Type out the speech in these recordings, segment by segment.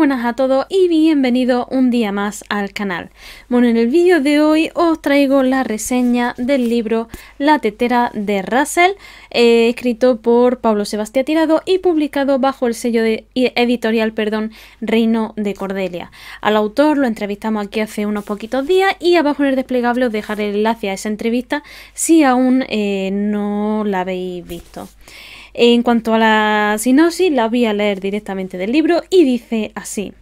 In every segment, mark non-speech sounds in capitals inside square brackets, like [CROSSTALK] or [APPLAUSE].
buenas a todos y bienvenidos un día más al canal. Bueno, en el vídeo de hoy os traigo la reseña del libro La tetera de Russell, eh, escrito por Pablo Sebastián Tirado y publicado bajo el sello editorial perdón, Reino de Cordelia. Al autor lo entrevistamos aquí hace unos poquitos días y abajo en el desplegable os dejaré el enlace a esa entrevista si aún eh, no la habéis visto. En cuanto a la sinopsis, la voy a leer directamente del libro y dice así.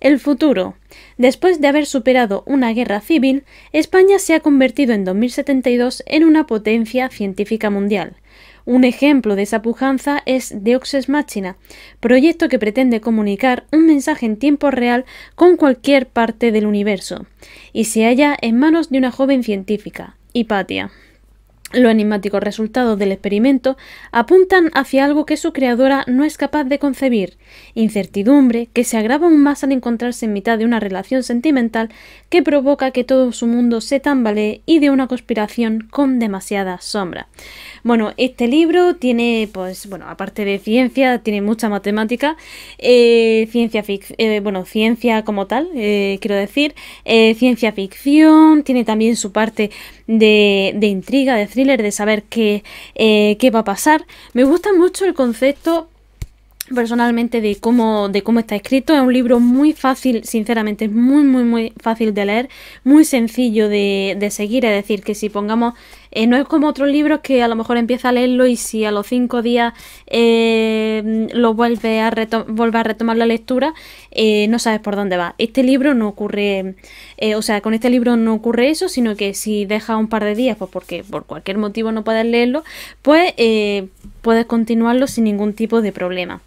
El futuro. Después de haber superado una guerra civil, España se ha convertido en 2072 en una potencia científica mundial. Un ejemplo de esa pujanza es Deoxes Machina, proyecto que pretende comunicar un mensaje en tiempo real con cualquier parte del universo, y se halla en manos de una joven científica, Hipatia. Los enigmáticos resultados del experimento apuntan hacia algo que su creadora no es capaz de concebir, incertidumbre que se agrava aún más al encontrarse en mitad de una relación sentimental que provoca que todo su mundo se tambalee y de una conspiración con demasiada sombra. Bueno, este libro tiene, pues, bueno, aparte de ciencia, tiene mucha matemática, eh, ciencia eh, bueno, ciencia como tal, eh, quiero decir, ciencia ficción, tiene también su parte de, intriga, de de saber qué, eh, qué va a pasar. Me gusta mucho el concepto personalmente de cómo, de cómo está escrito. Es un libro muy fácil, sinceramente, es muy, muy, muy fácil de leer, muy sencillo de, de seguir. Es decir, que si pongamos eh, no es como otros libros que a lo mejor empieza a leerlo y si a los cinco días eh, lo vuelve a, a retomar la lectura, eh, no sabes por dónde va. Este libro no ocurre, o sea, con este libro no ocurre eso, sino que si dejas un par de días, pues porque por cualquier motivo no puedes leerlo, pues puedes continuarlo sin ningún tipo de problema.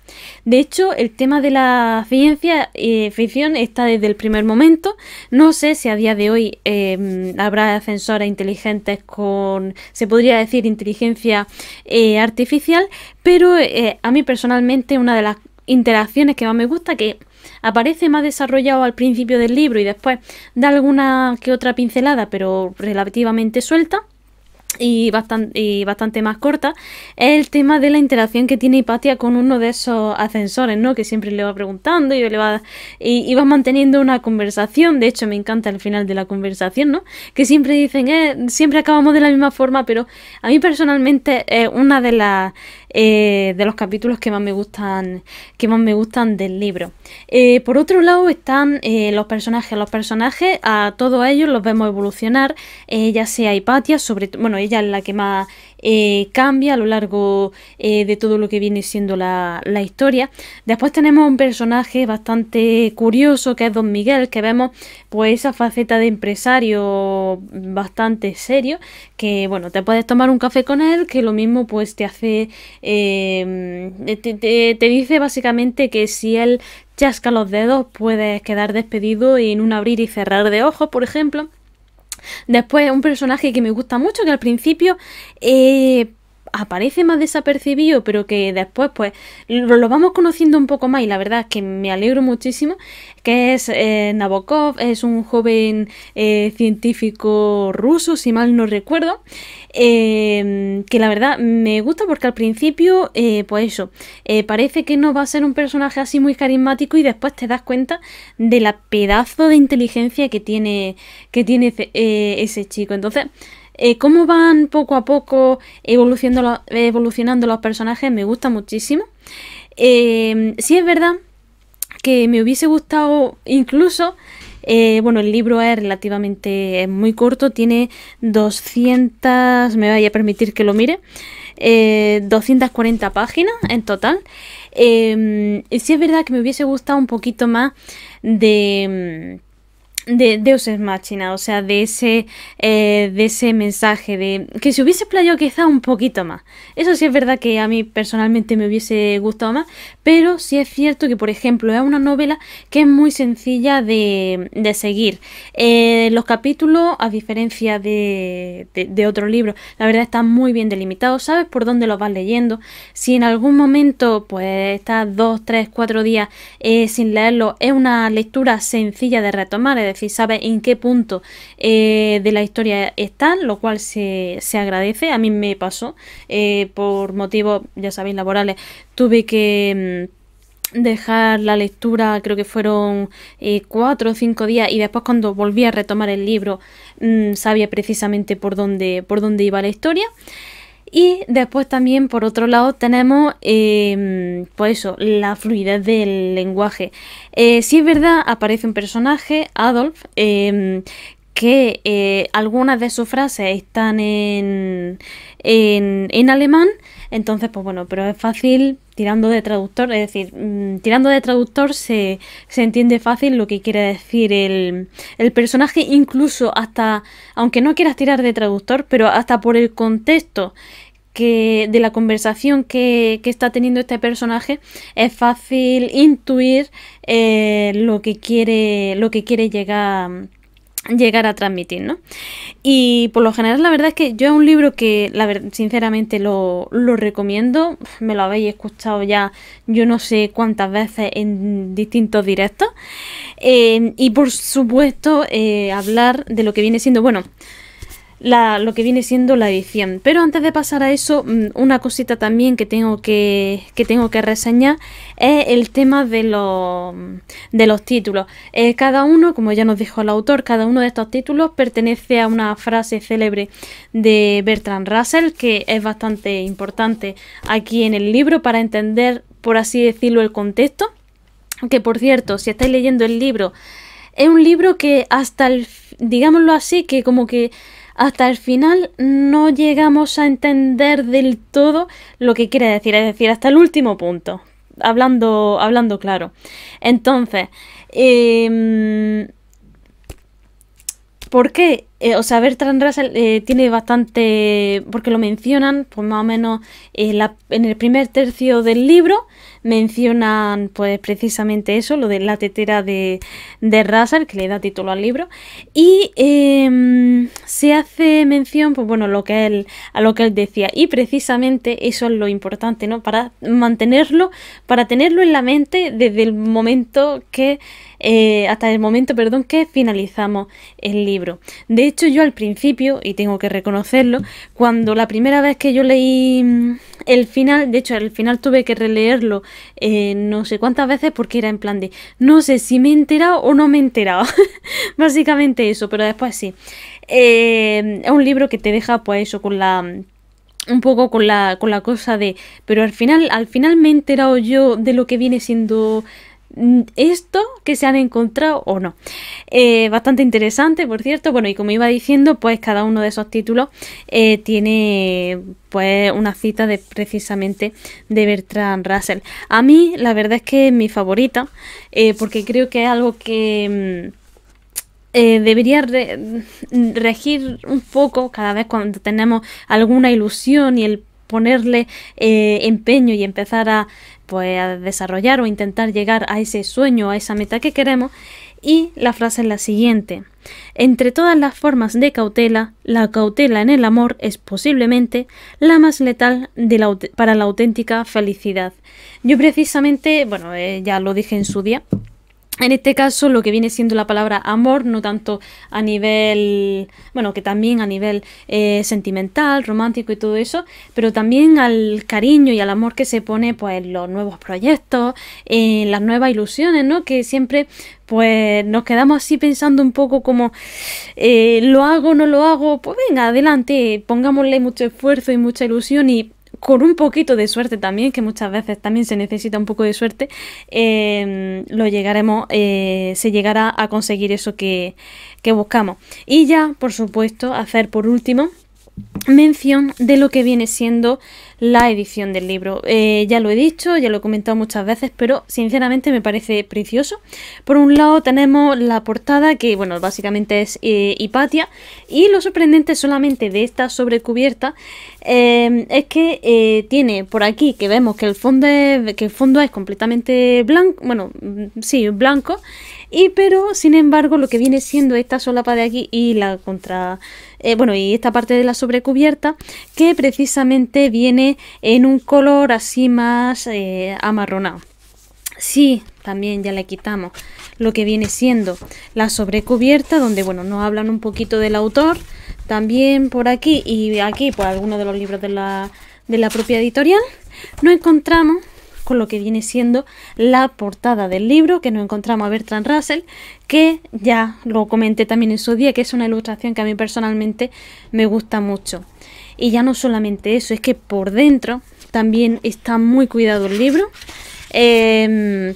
De hecho, el tema de la ciencia y ficción está desde el primer momento. No sé si a día de hoy habrá ascensores inteligentes con se podría decir, inteligencia eh, artificial, pero eh, a mí personalmente una de las interacciones que más me gusta, que aparece más desarrollado al principio del libro y después da alguna que otra pincelada, pero relativamente suelta, y bastante, y bastante más corta, es el tema de la interacción que tiene Hipatia con uno de esos ascensores, ¿no? Que siempre le va preguntando y le va y, manteniendo una conversación. De hecho, me encanta el final de la conversación, ¿no? Que siempre dicen, eh, siempre acabamos de la misma forma, pero a mí personalmente es una de las eh, de los capítulos que más me gustan, que más me gustan del libro. Eh, por otro lado están eh, los personajes. Los personajes, a todos ellos los vemos evolucionar, ya sea Hipatia, sobre bueno, ella es la que más eh, cambia a lo largo eh, de todo lo que viene siendo la, historia. Después tenemos un personaje bastante curioso que es Don Miguel, que vemos pues esa faceta de empresario bastante serio, que bueno, te puedes tomar un café con él, que lo mismo pues te hace, em, te, te dice básicamente que si él chasca los dedos puedes quedar despedido en un abrir y cerrar de ojos, por ejemplo. Después, un personaje que me gusta mucho, que al principio eh, aparece más desapercibido, pero que después pues lo, vamos conociendo un poco más y la verdad es que me alegro muchísimo, que es eh, Nabokov, es un joven eh, científico ruso, si mal no recuerdo, em, que la verdad me gusta porque al principio, eh, pues eso, parece que no va a ser un personaje así muy carismático y después te das cuenta de la pedazo de inteligencia que tiene, que tiene ese chico. Entonces, eh, cómo van poco a poco evolucionando, evolucionando los personajes me gusta muchísimo. Eh, sí es verdad que me hubiese gustado incluso eh, bueno, el libro es relativamente muy corto, tiene 200, me vaya a permitir que lo mire, 240 eh, páginas en total. Eh, sí es verdad que me hubiese gustado un poquito más de de Deus es Machina, o sea, de ese, eh, de ese mensaje, de que si hubiese playado quizá un poquito más. Eso sí es verdad que a mí personalmente me hubiese gustado más, pero sí es cierto que, por ejemplo, es una novela que es muy sencilla de, seguir. Eh, los capítulos, a diferencia de, de, libros, otro libro, la verdad están muy bien delimitados, sabes por dónde los vas leyendo. Si en algún momento, pues, estás dos, tres, cuatro días eh, sin leerlo, es una lectura sencilla de retomar, decir, sabes en qué punto eh, de la historia están, lo cual se, agradece. A mí me pasó, eh, por motivos, ya sabéis, laborales, tuve que mm, dejar la lectura, creo que fueron eh, cuatro o cinco días, y después cuando volví a retomar el libro mm, sabía precisamente por dónde, por dónde iba la historia. Y después también, por otro lado, tenemos, em, pues eso, la fluidez del lenguaje. Eh, si es verdad, aparece un personaje, Adolf, em, que eh, algunas de sus frases están en, alemán, entonces, pues bueno, pero es fácil tirando de traductor, es decir, mm, tirando de traductor se, entiende fácil lo que quiere decir el, el, personaje, incluso hasta, aunque no quieras tirar de traductor, pero hasta por el contexto que de la conversación que, está teniendo este personaje es fácil intuir eh, lo que quiere lo que quiere llegar llegar a transmitir, ¿no? Y por lo general la verdad es que yo es un libro que sinceramente lo, recomiendo, me lo habéis escuchado ya yo no sé cuántas veces en distintos directos eh, y por supuesto eh, hablar de lo que viene siendo, bueno, la, lo que viene siendo la edición. Pero antes de pasar a eso, mm, una cosita también que tengo que, que tengo que reseñar es el tema de, los, mm, de los títulos. Eh, cada uno, como ya nos dijo el autor, cada uno de estos títulos pertenece a una frase célebre de Bertrand Russell que es bastante importante aquí en el libro para entender, por así decirlo, el contexto. Que por cierto, si estáis leyendo el libro, es un libro que hasta el, digámoslo así, que como que hasta el final no llegamos a entender del todo lo que quiere decir, es decir, hasta el último punto, hablando, hablando claro. Entonces, em, ¿por qué eh, o sea, Bertrand Russell eh, tiene bastante, porque lo mencionan, pues más o menos eh, en el primer tercio del libro mencionan pues precisamente eso, lo de la tetera de, de Russell, que le da título al libro, y em, se hace mención, pues bueno, lo que él, a lo que él decía, y precisamente eso es lo importante, ¿no? Para mantenerlo, para tenerlo en la mente desde el momento que, hasta el momento, perdón, que finalizamos el libro. De de hecho, yo al principio, y tengo que reconocerlo, cuando la primera vez que yo leí mm, el final, de hecho, al final tuve que releerlo eh, no sé cuántas veces porque era en plan de no sé si me he enterado o no me he enterado. [LAUGHS] Básicamente eso, pero después sí. Eh, es un libro que te deja, pues, eso, con la un poco con la, con la cosa de, pero al final, al final me he enterado yo de lo que viene siendo esto que se han encontrado o no. Eh, bastante interesante, por cierto. Bueno, y como iba diciendo, pues cada uno de esos títulos eh, tiene pues una cita de precisamente de Bertrand Russell. A mí, la verdad es que es mi favorita, eh, porque creo que es algo que... Mm, debería mm, regir un poco cada vez cuando tenemos alguna ilusión y el ponerle eh, empeño y empezar a, pues, a desarrollar o intentar llegar a ese sueño, a esa meta que queremos. Y la frase es la siguiente. Entre todas las formas de cautela, la cautela en el amor es posiblemente la más letal para la auténtica felicidad. Yo precisamente, bueno, eh, ya lo dije en su día, en este caso, lo que viene siendo la palabra amor, no tanto a nivel, bueno, que también a nivel eh, sentimental, romántico y todo eso, pero también al cariño y al amor que se pone, pues, en los nuevos proyectos, en las nuevas ilusiones, ¿no? Que siempre, pues, nos quedamos así pensando un poco como, eh, lo hago, no lo hago, pues venga, adelante, pongámosle mucho esfuerzo y mucha ilusión y con un poquito de suerte también, que muchas veces también se necesita un poco de suerte, em, lo llegaremos, eh, se llegará a conseguir eso que, que buscamos. Y ya, por supuesto, hacer por último mención de lo que viene siendo la edición del libro. Eh, ya lo he dicho, ya lo he comentado muchas veces, pero sinceramente me parece precioso. Por un lado tenemos la portada, que bueno, básicamente es eh, Hipatia, y lo sorprendente solamente de esta sobrecubierta eh, es que tiene por aquí, que vemos que el fondo que el fondo es completamente blanco, bueno, mm, sí, blanco, y pero, sin embargo, lo que viene siendo esta solapa de aquí y la contra... Eh, bueno, y esta parte de la sobrecubierta, que precisamente viene en un color así más eh, amarronado. Sí, también ya le quitamos lo que viene siendo la sobrecubierta, donde, bueno, nos hablan un poquito del autor, también por aquí y aquí, por algunos de los libros de la, de la propia editorial. No encontramos con lo que viene siendo la portada del libro que nos encontramos a Bertrand Russell, que ya lo comenté también en su día, que es una ilustración que a mí personalmente me gusta mucho. Y ya no solamente eso, es que por dentro también está muy cuidado el libro. Eh,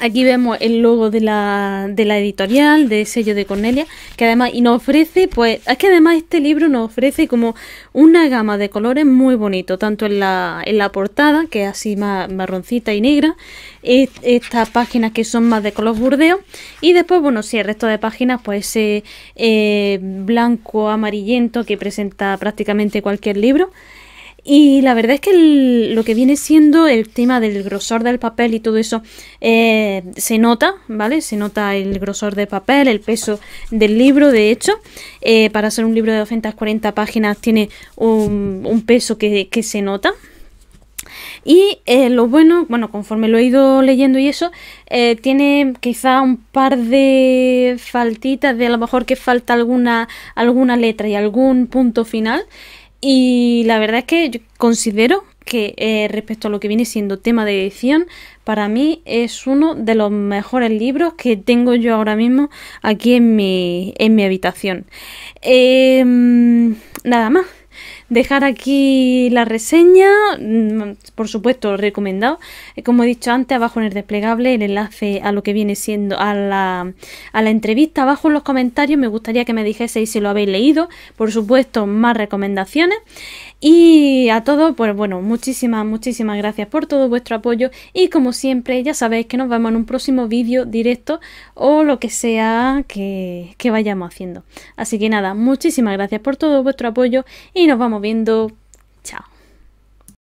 Aquí vemos el logo de la, editorial, de sello de Cornelia, que además y nos ofrece, pues, es que además este libro nos ofrece como una gama de colores muy bonito, tanto en la, portada, que es así más marroncita y negra, estas páginas que son más de color burdeo, y después, bueno, sí, el resto de páginas, pues ese eh, eh, blanco amarillento que presenta prácticamente cualquier libro. Y la verdad es que lo que viene siendo el tema del grosor del papel y todo eso eh, se nota, ¿vale? Se nota el grosor del papel, el peso del libro, de hecho. Eh, para ser un libro de 240 páginas tiene un, peso que, se nota, y eh, lo bueno, bueno, conforme lo he ido leyendo y eso, tiene quizá un par de faltitas de a lo mejor que falta alguna, alguna letra y algún punto final. Y la verdad es que considero que eh, respecto a lo que viene siendo tema de edición, para mí es uno de los mejores libros que tengo yo ahora mismo aquí en mi, en mi habitación. Em, nada más dejar aquí la reseña, mm, por supuesto, recomendado. Eh, como he dicho antes, abajo en el desplegable el enlace a lo que viene siendo a la, entrevista, abajo en los comentarios me gustaría que me dijeseis si lo habéis leído, por supuesto, más recomendaciones. Y a todos, pues bueno, muchísimas, muchísimas gracias por todo vuestro apoyo y como siempre, ya sabéis que nos vemos en un próximo vídeo directo o lo que sea que, que vayamos haciendo. Así que nada, muchísimas gracias por todo vuestro apoyo y nos vamos viendo. Chao.